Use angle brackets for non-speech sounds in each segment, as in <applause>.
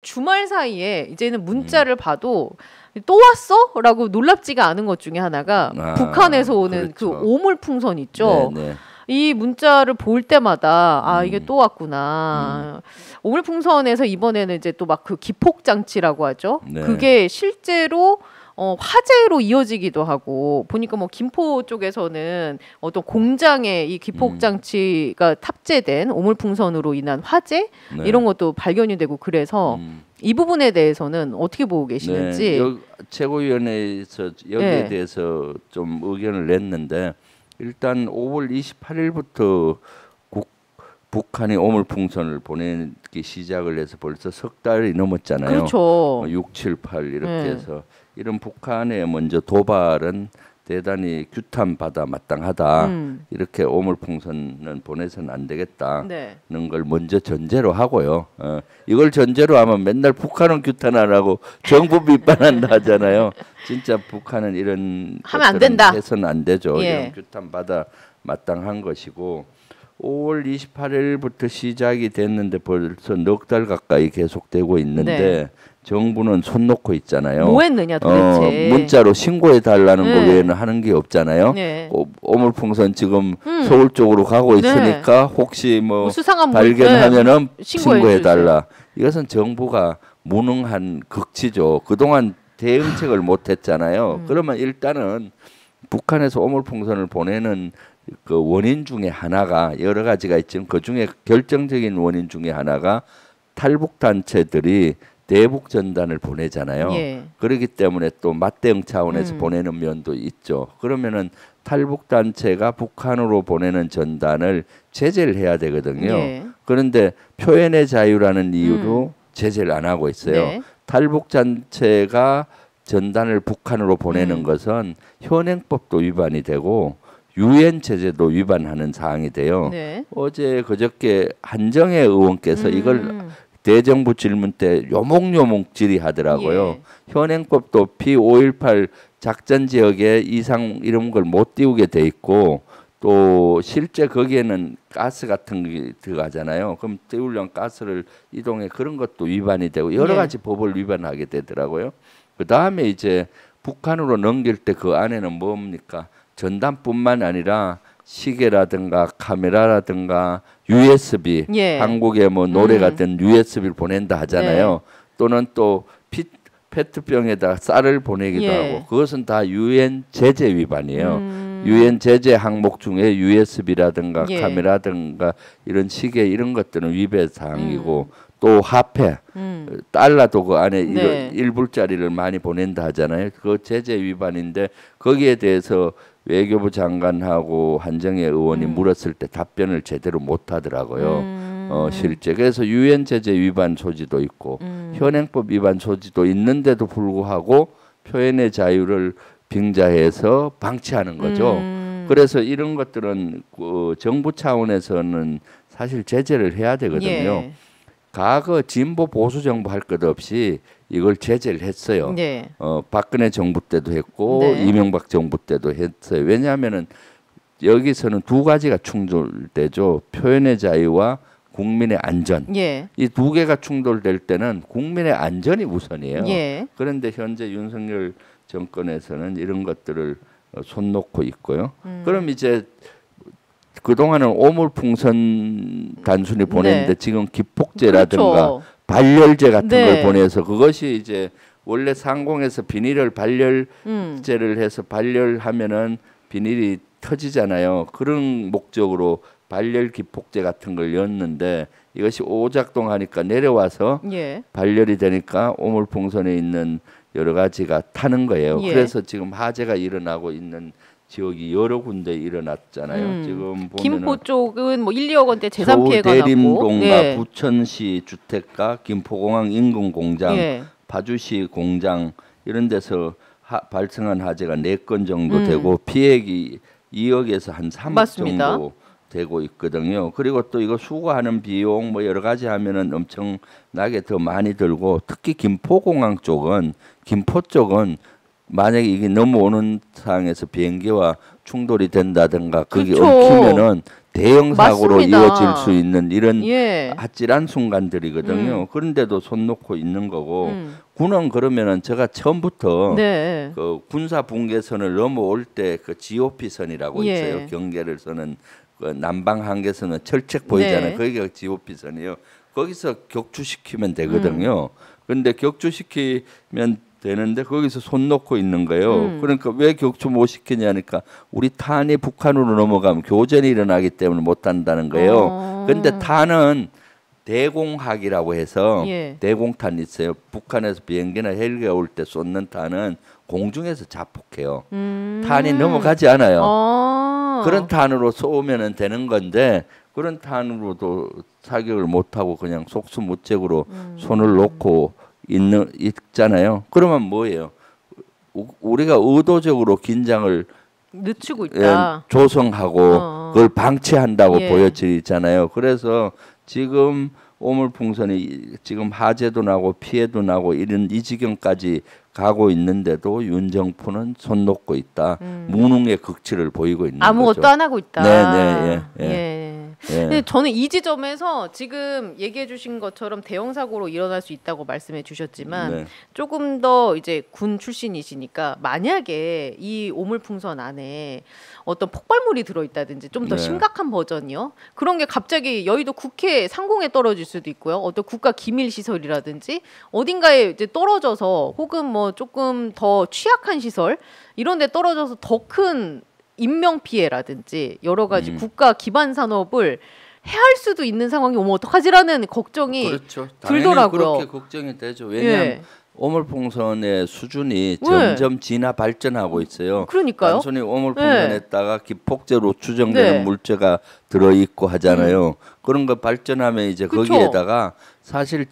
주말 사이에 이제는 문자를 음. 봐도 또 왔어? 라고 놀랍지가 않은 것 중에 하나가 아, 북한에서 오는 그 그렇죠. 그 오물풍선 있죠. 네네. 이 문자를 볼 때마다 아 음. 이게 또 왔구나. 음. 오물풍선에서 이번에는 이제 또 막 그 기폭 장치라고 하죠. 네. 그게 실제로 어, 화재로 이어지기도 하고 보니까 뭐 김포 쪽에서는 어떤 공장에 이 기폭 장치가 음. 탑재된 오물풍선으로 인한 화재 네. 이런 것도 발견이 되고 그래서 음. 이 부분에 대해서는 어떻게 보고 계시는지 네. 최고위원회에서 여기에 네. 대해서 좀 의견을 냈는데 일단 5월 28일부터 국, 북한이 오물풍선을 보내기 시작을 해서 벌써 석 달이 넘었잖아요. 그렇죠. 6, 7, 8 이렇게 네. 해서 이런 북한에 먼저 도발은 대단히 규탄받아 마땅하다. 음. 이렇게 오물풍선은 보내서는 안 되겠다는 네. 걸 먼저 전제로 하고요. 어, 이걸 전제로 하면 맨날 북한은 규탄안하고 정부 비판한다 <laughs> 하잖아요. 진짜 북한은 이런 하면 안 된다. 해서는 안 되죠. 예. 이런 규탄받아 마땅한 것이고 5월 28일부터 시작이 됐는데 벌써 넉 달 가까이 계속되고 있는데 네. 정부는 손 놓고 있잖아요. 뭐 했느냐 도대체. 어, 문자로 신고해 달라는 네. 거 외에는 하는 게 없잖아요. 네. 오, 오물풍선 지금 음. 서울 쪽으로 가고 네. 있으니까 혹시 뭐, 뭐 수상한 발견하면은 네. 신고해 달라. 이것은 정부가 무능한 극치죠. 그동안 대응책을 못 했잖아요. 음. 그러면 일단은 북한에서 오물풍선을 보내는 그 원인 중에 하나가 여러 가지가 있지만 그 중에 결정적인 원인 중에 하나가 탈북 단체들이 대북 전단을 보내잖아요. 예. 그렇기 때문에 또 맞대응 차원에서 음. 보내는 면도 있죠. 그러면은 탈북 단체가 북한으로 보내는 전단을 제재를 해야 되거든요. 예. 그런데 표현의 자유라는 이유로 음. 제재를 안 하고 있어요. 네. 탈북 단체가 전단을 북한으로 보내는 음. 것은 현행법도 위반이 되고 유엔 체제도 위반하는 사항이 돼요. 네. 어제 그저께 한정혜 의원께서 음. 이걸 대정부 질문 때 요목요목 질의하더라고요. 예. 현행법도 P518 작전 지역에 이상 이런 걸 못 띄우게 돼 있고 또 실제 거기에는 가스 같은 게 들어가잖아요. 그럼 띄우려면 가스를 이동해 그런 것도 위반이 되고 여러 예. 가지 예. 법을 위반하게 되더라고요. 그 다음에 이제 북한으로 넘길 때 그 안에는 뭡니까? 전단뿐만 아니라 시계라든가 카메라라든가 USB 예. 한국에 뭐 노래 음. 같은 USB를 보낸다 하잖아요. 네. 또는 또 피, 페트병에다 쌀을 보내기도 예. 하고 그것은 다 유엔 제재 위반이에요. 음. 유엔 음. 제재 항목 중에 USB라든가 예. 카메라든가 이런 시계 이런 것들은 위배 사항이고 음. 또 화폐 음. 달러도 그 안에 네. 1불짜리를 많이 보낸다 하잖아요. 그거 제재 위반인데 거기에 대해서 외교부 장관하고 한정혜 의원이 음. 물었을 때 답변을 제대로 못 하더라고요. 음. 어, 실제 그래서 유엔 제재 위반 소지도 있고 음. 현행법 위반 소지도 있는데도 불구하고 표현의 자유를 빙자해서 방치하는 거죠. 음. 그래서 이런 것들은 어, 정부 차원에서는 사실 제재를 해야 되거든요. 예. 과거 진보 보수 정부 할 것 없이 이걸 제재를 했어요. 네. 어, 박근혜 정부 때도 했고 네. 이명박 정부 때도 했어요. 왜냐하면은 여기서는 두 가지가 충돌되죠. 표현의 자유와 국민의 안전. 예. 이두 개가 충돌될 때는 국민의 안전이 우선이에요. 예. 그런데 현재 윤석열 정권에서는 이런 것들을 손 놓고 있고요. 음. 그럼 이제 그동안은 오물풍선 음. 단순히 보냈는데 네. 지금 기폭제라든가 그렇죠. 발열제 같은 네. 걸 보내서 그것이 이제 원래 상공에서 비닐을 발열제를 음. 해서 발열하면은 비닐이 터지잖아요. 그런 목적으로 발열 기폭제 같은 걸 였는데 이것이 오작동하니까 내려와서 예. 발열이 되니까 오물풍선에 있는 여러 가지가 타는 거예요. 예. 그래서 지금 화재가 일어나고 있는 지역이 여러 군데 일어났잖아요. 음. 지금 김포 쪽은 뭐 1, 2억 원대 재산 피해가 났고 대림동과 네. 부천시 주택가, 김포공항 인근 공장, 네. 예. 파주시 공장 이런 데서 하, 발생한 화재가 네 건 정도 음. 되고 피해액이 2억에서 한 3억 맞습니다. 정도 되고 있거든요. 그리고 또 이거 수거하는 비용 뭐 여러 가지 하면은 엄청나게 더 많이 들고 특히 김포공항 쪽은 김포 쪽은 만약에 이게 넘어오는 상황에서 비행기와 충돌이 된다든가 그게 그렇죠. 엉키면은 대형 사고로 이어질 수 있는 이런 예. 아찔한 순간들이거든요. 음. 그런데도 손 놓고 있는 거고 음. 군은 그러면은 제가 처음부터 네. 그 군사 붕괴선을 넘어올 때그 GOP 선이라고 예. 있어요. 경계를 서는 그 남방 한계선은 철책 보이잖아요. 네. 거기가 GOP 선이에요. 거기서 격추시키면 음. 되거든요. 음. 그데 격추시키면 되는데 거기서 손 놓고 있는 거예요. 음. 그러니까 왜 격추 못 시키냐니까 우리 탄이 북한으로 넘어가면 교전이 일어나기 때문에 못 한다는 거예요. 그런데 어. 탄은 대공학이라고 해서 예. 대공탄이 있어요. 북한에서 비행기나 헬기가 올 때 쏟는 탄은 공중에서 자폭해요. 음. 탄이 넘어가지 않아요. 아. 그런 탄으로 쏘면은 되는 건데 그런 탄으로도 사격을 못 하고 그냥 속수무책으로 음. 손을 놓고 있는 있잖아요. 그러면 뭐예요? 우리가 의도적으로 긴장을 늦추고 예, 있다. 조성하고 어, 어. 그걸 방치한다고 예. 보여지잖아요. 그래서 지금 오물풍선이 지금 화재도 나고 피해도 나고 이런 이 지경까지 가고 있는데도 윤정부는 손 놓고 있다. 음. 무능의 극치를 보이고 있는 아무것도 거죠. 안 하고 있다. 네, 네, 예. 예. 예. 예. 근데 저는 이 지점에서 지금 얘기해주신 것처럼 대형 사고로 일어날 수 있다고 말씀해주셨지만 네. 조금 더 이제 군 출신이시니까 만약에 이 오물풍선 안에 어떤 폭발물이 들어있다든지 좀더 네. 심각한 버전이요 그런 게 갑자기 여의도 국회 상공에 떨어질 수도 있고요 어떤 국가 기밀 시설이라든지 어딘가에 이제 떨어져서 혹은 뭐 조금 더 취약한 시설 이런 데 떨어져서 더큰 인명 피해라든지 여러 가지 음. 국가 기반 산업을 해할 수도 있는 상황이 오면 어떡하지라는 걱정이 그렇죠. 들더라고요. 그렇게 걱정이 되죠. 왜냐하면 예. 오물풍선의 수준이 왜? 예. 점점 진화 발전하고 있어요. 그러니까요. 단순히 오물풍선에다가 네. 기폭제로 추정되는 네. 물체가 들어 있고 하잖아요. 음. 그런 거 발전하면 이제 그쵸. 거기에다가 사실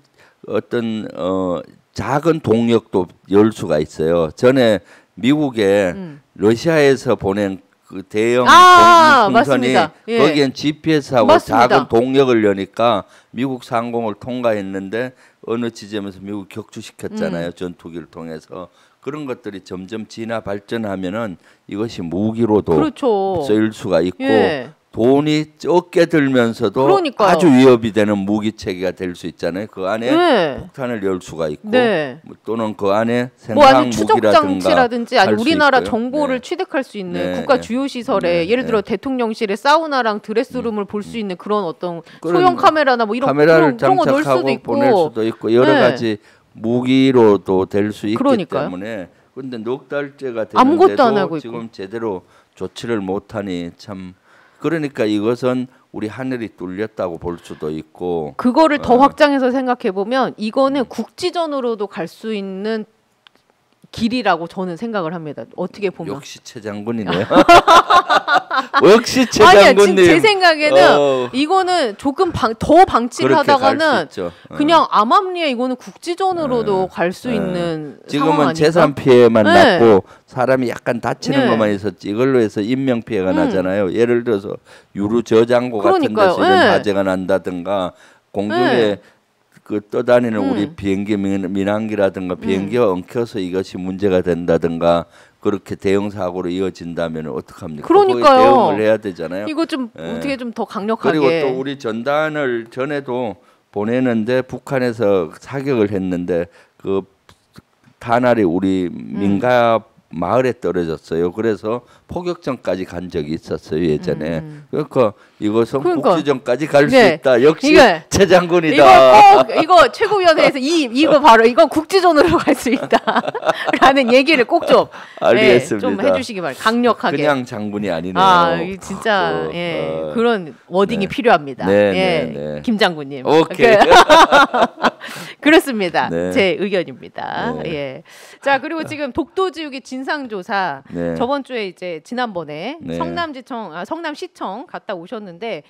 어떤 어 작은 동력도 열 수가 있어요. 전에 미국에 음. 러시아에서 보낸 그 대형 아, 공선이 예. 거기엔 GPS하고 맞습니다. 작은 동력을 여니까 미국 상공을 통과했는데 어느 지점에서 미국 격추시켰잖아요. 음. 전투기를 통해서 그런 것들이 점점 진화 발전하면은 이것이 무기로도 그렇죠. 쓰일 수가 있고 예. 돈이 적게 들면서도 그러니까요. 아주 위협이 되는 무기 체계가 될 수 있잖아요. 그 안에 네. 폭탄을 열 수가 있고 네. 뭐 또는 그 안에 생산 무기라든지 아니 우리나라 정보를 네. 취득할 수 있는 네. 국가 주요 시설에 네. 예를 들어 네. 대통령실에 사우나랑 드레스룸을 음. 볼수 음. 있는 그런 어떤 소형 카메라나 뭐 이런 카메라를 그런, 장착하고 그런 수도 있고. 보낼 수도 있고 여러 가지 무기로도 될 수 있기 그러니까요. 때문에 근데 넉 달째가 되는데도 지금 제대로 조치를 못하니 참 그러니까 이것은 우리 하늘이 뚫렸다고 볼 수도 있고 그거를 더 어. 확장해서 생각해 보면 이거는 음. 국지전으로도 갈 수 있는 길이라고 저는 생각을 합니다. 어떻게 보면 역시 최 장군이네요. <laughs> <laughs> 역시 최 장군님. 아니제 생각에는 어. 이거는 조금 방, 더 방치하다가는 어. 그냥 암암리에 이거는 국지전으로도 네. 어. 갈수 네. 어. 있는 지금은 상 재산 피해만 네. 났고 사람이 약간 다치는 네. 것만 있었지 이걸로 해서 인명 피해가 음. 나잖아요. 예를 들어서 유류 저장고 그러니까요. 같은 데서 이런 네. 화재가 난다든가 공중에 네. 그 떠다니는 음. 우리 비행기 민항기라든가 비행기가 음. 엉켜서 이것이 문제가 된다든가 그렇게 대형 사고로 이어진다면 어떡합니까? 그러니까요. 대응을 해야 되잖아요. 이거 좀 예. 어떻게 좀 더 강력하게. 그리고 또 우리 전단을 전에도 보내는데 북한에서 사격을 했는데 그 탄알이 우리 민가 음. 마을에 떨어졌어요. 그래서 포격전까지 간 적이 있었어요 예전에. 음. 그러니까 이것은 그러니까. 국지전까지 갈수 네. 있다. 역시 이거, 최장군이다. 이거, 이거 최고위원회에서 이 이거 바로 이거 국지전으로 갈 수 있다라는 <laughs> 얘기를 꼭좀 예, 알겠습니다. 네, 좀 해주시기 바랍니다. 강력하게. 그냥 장군이 아니네요. 아 진짜 그, 예, 어, 그런 워딩이 네. 필요합니다. 네, 예, 네, 네. 김 장군님. 오케이. 그 <laughs> <laughs> 그렇습니다. 네. 제 의견입니다. 네. 예. 자 그리고 지금 독도 지역의 진상 조사 네. 저번 주에 이제 지난번에 네. 성남지청 아, 성남시청 갔다 오셨는데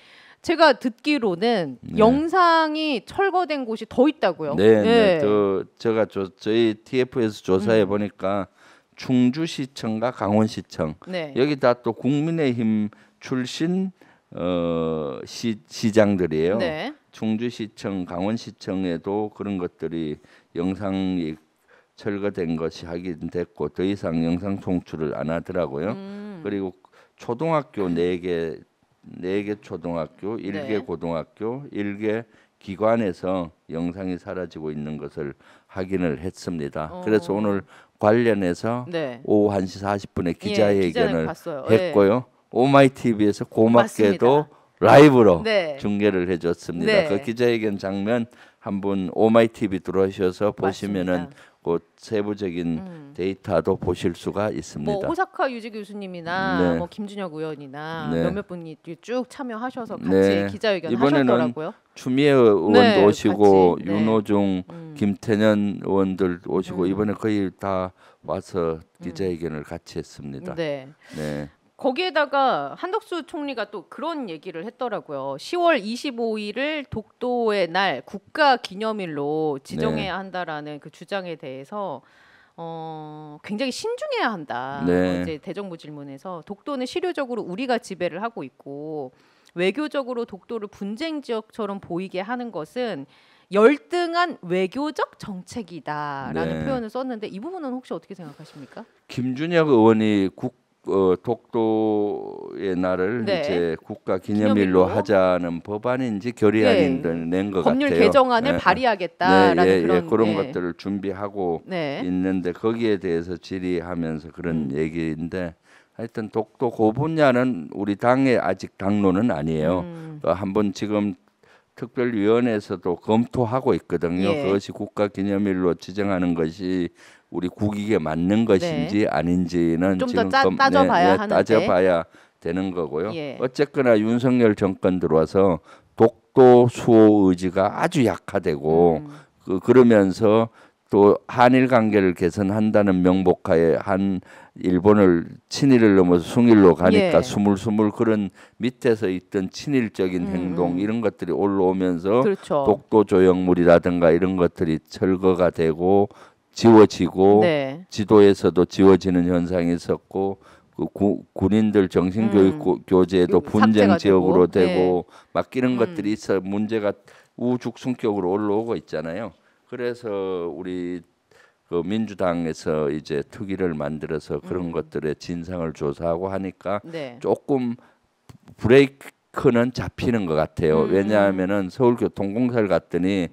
제가 듣기로는 네. 영상이 철거된 곳이 더 있다고요. 네, 네. 예. 저 제가 저, 저희 TF에서 조사해 음. 보니까 충주시청과 강원시청 네. 여기 다또 국민의힘 출신 어, 시, 시장들이에요. 네. 충주시청, 강원시청에도 그런 것들이 영상이 철거된 것이 확인됐고 더 이상 영상 송출을 안 하더라고요. 음. 그리고 초등학교 네개네개 네 초등학교, 일개 네. 고등학교, 일개 기관에서 영상이 사라지고 있는 것을 확인을 했습니다. 어. 그래서 오늘 관련해서 네. 오후 1시 40분에 예, 기자회견을 예, 했고요. 네. 오마이 티비에서 고맙게도 맞습니다. 라이브로 네. 중계를 해줬습니다. 네. 그 기자회견 장면 한번 오마이 TV 들어오셔서 보시면은 그 세부적인 음. 데이터도 보실 수가 뭐 있습니다. 뭐 오사카 유지 교수님이나 네. 뭐 김준혁 의원이나 네. 몇몇 분이 쭉 참여하셔서 같이 네. 기자회견 이번에는 하셨더라고요. 추미애 네, 의원도 오시고 같이. 네. 윤호중, 음. 김태년 의원들 오시고 음. 이번에 거의 다 와서 음. 기자회견을 같이 했습니다. 네. 네. 거기에다가 한덕수 총리가 또 그런 얘기를 했더라고요. 10월 25일을 독도의 날 국가 기념일로 지정해야 네. 한다라는 그 주장에 대해서 어, 굉장히 신중해야 한다. 네. 뭐 이제 대정부 질문에서 독도는 실효적으로 우리가 지배를 하고 있고 외교적으로 독도를 분쟁 지역처럼 보이게 하는 것은 열등한 외교적 정책이다라는 네. 표현을 썼는데 이 부분은 혹시 어떻게 생각하십니까? 김준혁 의원이 국 어, 독도의 날을 네. 이제 국가 기념일로, 하자는 법안인지 결의안인지 네. 낸것 같아요. 법률 개정안을 네. 발의하겠다라는 네, 예, 예, 그런, 그런 예. 것들을 준비하고 네. 있는데 거기에 대해서 질의하면서 그런 음. 얘기인데 하여튼 독도 고그 분야는 우리 당의 아직 당론은 아니에요. 음. 어, 한번 지금 특별위원회에서도 검토하고 있거든요. 예. 그것이 국가기념일로 지정하는 것이 우리 국익에 맞는 것인지 네. 아닌지는 지금 따져봐야, 네, 네, 따져봐야 되는 거고요. 예. 어쨌거나 윤석열 정권 들어와서 독도 수호 의지가 아주 약화되고 음. 그, 그러면서 또 한일 관계를 개선한다는 명목하에 한 일본을 친일을 넘어서 숭일로 가니까 예. 스물스물 그런 밑에서 있던 친일적인 음. 행동 이런 것들이 올라오면서 그렇죠. 독도 조형물이라든가 이런 것들이 철거가 되고 지워지고 네. 지도에서도 지워지는 현상이 있었고 그 구, 군인들 정신교육 음. 교재도 음, 분쟁 지역으로 되고, 네. 맡기는 음. 것들이 있어 문제가 우죽 승격으로 올라오고 있잖아요. 그래서 우리 그 민주당에서 이제 특위를 만들어서 그런 음. 것들의 진상을 조사하고 하니까 네. 조금 브레이크는 잡히는 것 같아요. 음, 음. 왜냐하면은 서울교통공사를 갔더니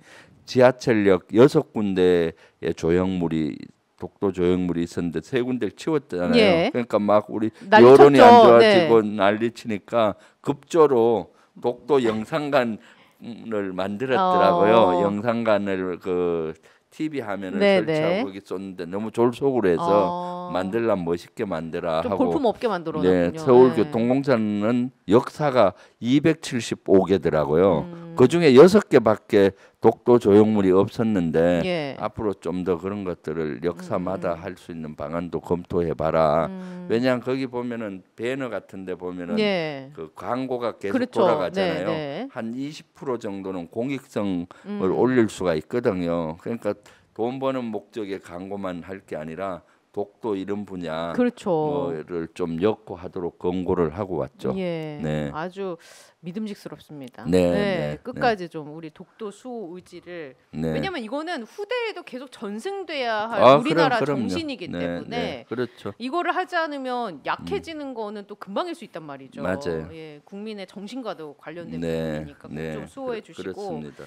지하철역 여섯 군데에 조형물이 독도 조형물이 있었는데 세 군데를 치웠잖아요. 예. 그러니까 막 우리 여론이 안 좋아지고 네. 난리치니까 급조로 독도 영상관을 만들었더라고요. 어. 영상관을 그 TV 화면을 네네. 네. 설치하고 거기 쏘는데 너무 졸속으로 해서 어. 만들라 멋있게 만들라 하고 볼품 없게 만들어 네, 놨군요. 네, 서울 교통공사는 역사가 275개더라고요. 음. 그 중에 6개밖에 독도 조형물이 없었는데 예. 앞으로 좀 더 그런 것들을 역사마다 음. 할수 있는 방안도 검토해 봐라. 음. 왜냐하면 거기 보면은 배너 같은 데 보면은 예. 그 광고가 계속 그렇죠. 돌아가잖아요. 네, 네. 한20% 정도는 공익성을 음. 올릴 수가 있거든요. 그러니까 돈 버는 목적의 광고만 할 게 아니라 독도 이런 분야 그렇죠. 를좀 엮고 하도록 권고를 하고 왔죠. 예, 네. 아주 믿음직스럽습니다. 네, 네, 네, 네. 끝까지 좀 우리 독도 수호 의지를 네. 왜냐하면 이거는 후대에도 계속 전승돼야 할 아, 우리나라 그럼, 정신이기 네, 때문에 그렇죠. 이거를 하지 않으면 약해지는 음. 거는 또 금방일 수 있단 말이죠. 맞아요. 예, 국민의 정신과도 관련된 부분이니까 좀 수호해 주시고 그렇습니다.